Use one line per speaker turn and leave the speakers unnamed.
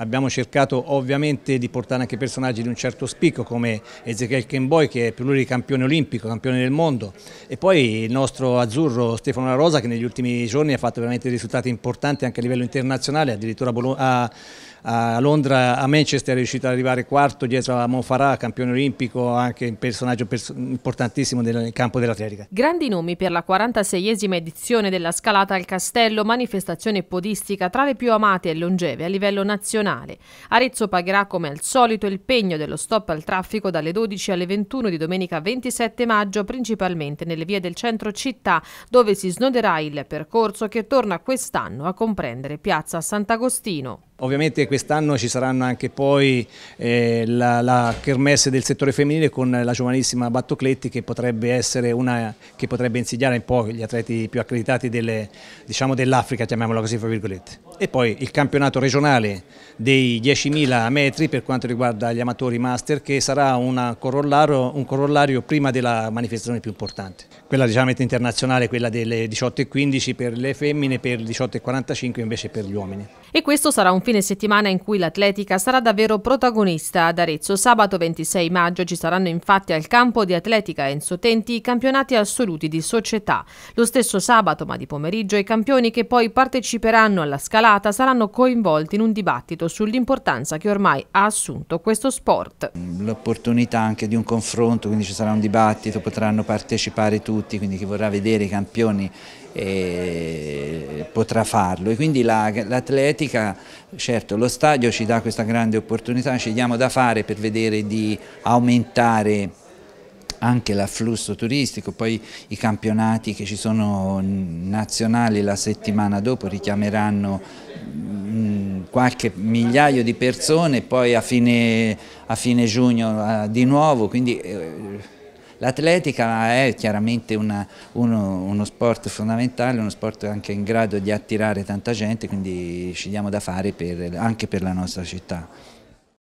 Abbiamo cercato ovviamente di portare anche personaggi di un certo spicco come Ezekiel Kenboy che è per lui campione olimpico, campione del mondo e poi il nostro azzurro Stefano La Rosa che negli ultimi giorni ha fatto veramente risultati importanti anche a livello internazionale, addirittura a, Londra, a Manchester è riuscito ad arrivare quarto dietro a Monfarà, campione olimpico, anche un personaggio importantissimo nel campo dell'atletica.
Grandi nomi per la 46esima edizione della Scalata al Castello, manifestazione podistica tra le più amate e longeve a livello nazionale nazionale. Arezzo pagherà come al solito il pegno dello stop al traffico dalle 12 alle 21 di domenica 27 maggio, principalmente nelle vie del centro città, dove si snoderà il percorso che torna quest'anno a comprendere piazza Sant'Agostino.
Ovviamente quest'anno ci saranno anche poi eh, la, la, kermesse del settore femminile con la giovanissima Battocletti che potrebbe essere una che potrebbe insidiare un po' gli atleti più accreditati diciamo, dell'Africa, diciamo dell chiamiamola così fra virgolette. E poi il campionato regionale dei 10.000 metri per quanto riguarda gli amatori master che sarà un corollario prima della manifestazione più importante. Quella diciamo internazionale, quella delle 18.15 per le femmine, per le 18.45 invece per gli uomini.
E questo sarà un fine settimana in cui l'atletica sarà davvero protagonista ad Arezzo. Sabato 26 maggio ci saranno infatti al campo di atletica Enzo Tenti i campionati assoluti di società. Lo stesso sabato, ma di pomeriggio, i campioni che poi parteciperanno alla scalata saranno coinvolti in un dibattito sull'importanza che ormai ha assunto questo sport.
L'opportunità anche di un confronto, quindi ci sarà un dibattito, potranno partecipare tutti, quindi chi vorrà vedere i campioni eh, potrà farlo. E quindi l'atletica la, atletica, certo lo stadio ci dà questa grande opportunità, ci diamo da fare per vedere di aumentare anche l'afflusso turistico, poi i campionati che ci sono nazionali la settimana dopo richiameranno mm, qualche migliaio di persone, poi a fine, a fine giugno ah, di nuovo, quindi eh, L'atletica è chiaramente una, uno, uno, sport fondamentale, uno sport anche in grado di attirare tanta gente, quindi ci diamo da fare per, anche per la nostra città.